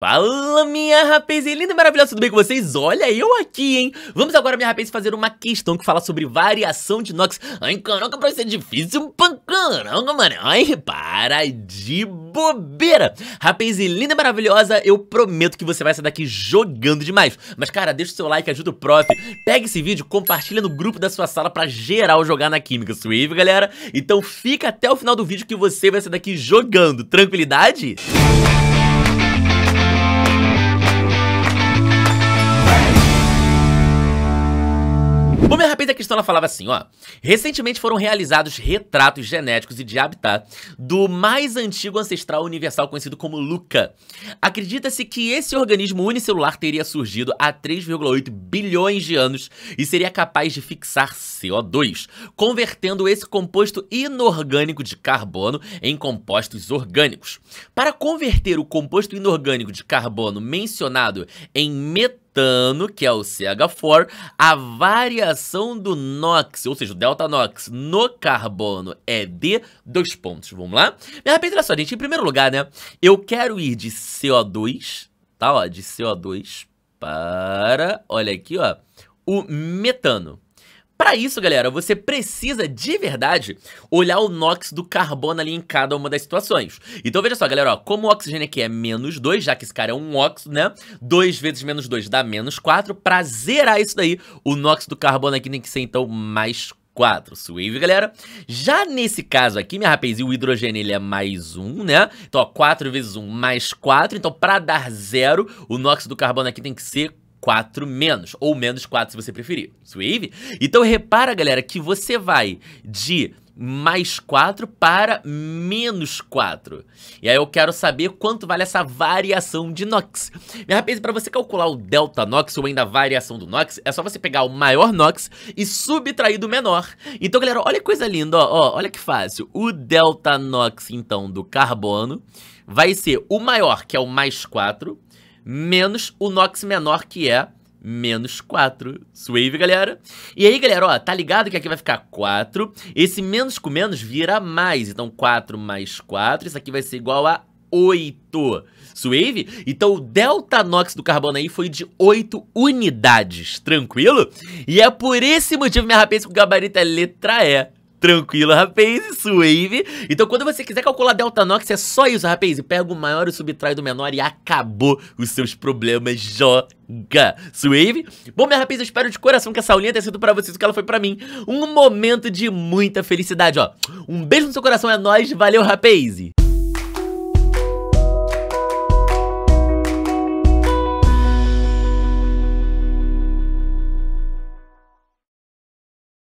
Fala, minha rapaz linda e maravilhosa, tudo bem com vocês? Olha eu aqui, hein? Vamos agora, minha rapaz, fazer uma questão que fala sobre variação de Nox. Ai, caraca, pra ser difícil pra mano. Ai, para de bobeira. Rapaz linda e maravilhosa, eu prometo que você vai sair daqui jogando demais. Mas, cara, deixa o seu like, ajuda o prof. Pega esse vídeo, compartilha no grupo da sua sala pra geral jogar na Química Swift, galera. Então fica até o final do vídeo que você vai sair daqui jogando. Tranquilidade? Música repente a questão ela falava assim, ó. Recentemente foram realizados retratos genéticos e de habitat do mais antigo ancestral universal conhecido como Luca. Acredita-se que esse organismo unicelular teria surgido há 3,8 bilhões de anos e seria capaz de fixar CO2, convertendo esse composto inorgânico de carbono em compostos orgânicos. Para converter o composto inorgânico de carbono mencionado em metal que é o CH4, a variação do NOx, ou seja, o delta NOx no carbono é de dois pontos. Vamos lá? Me arrependo olha só, gente. Em primeiro lugar, né? Eu quero ir de CO2, tá? Ó, de CO2 para, olha aqui, ó, o metano. Para isso, galera, você precisa de verdade olhar o NOx do carbono ali em cada uma das situações. Então veja só, galera, ó, como o oxigênio aqui é menos 2, já que esse cara é um óxido, né? 2 vezes menos 2 dá menos 4. Para zerar isso daí, o NOx do carbono aqui tem que ser, então, mais 4. Suave, galera. Já nesse caso aqui, minha rapaz, o hidrogênio ele é mais 1, né? Então, ó, 4 vezes 1 mais 4. Então, para dar zero, o nóxido do carbono aqui tem que ser 4 menos, ou menos 4 se você preferir. Swive? Então repara, galera, que você vai de mais 4 para menos 4. E aí eu quero saber quanto vale essa variação de Nox. Minha rapaz, para você calcular o delta Nox ou ainda a variação do Nox, é só você pegar o maior Nox e subtrair do menor. Então, galera, olha que coisa linda, ó, ó olha que fácil. O delta Nox, então, do carbono vai ser o maior, que é o mais 4, menos o Nox menor, que é menos 4. Suave, galera. E aí, galera, ó, tá ligado que aqui vai ficar 4. Esse menos com menos vira mais. Então, 4 mais 4. Isso aqui vai ser igual a 8. Suave? Então, o delta nox do carbono aí foi de 8 unidades. Tranquilo? E é por esse motivo que me arrapei com o gabarito é letra E tranquilo, rapaz, suave. Então, quando você quiser calcular delta nox, é só isso, rapaz. Pega o maior e subtrai do menor e acabou os seus problemas, joga. Suave? Bom, minha rapaz, eu espero de coração que essa aulinha tenha sido pra vocês o que ela foi pra mim. Um momento de muita felicidade, ó. Um beijo no seu coração, é nóis, valeu, rapaz.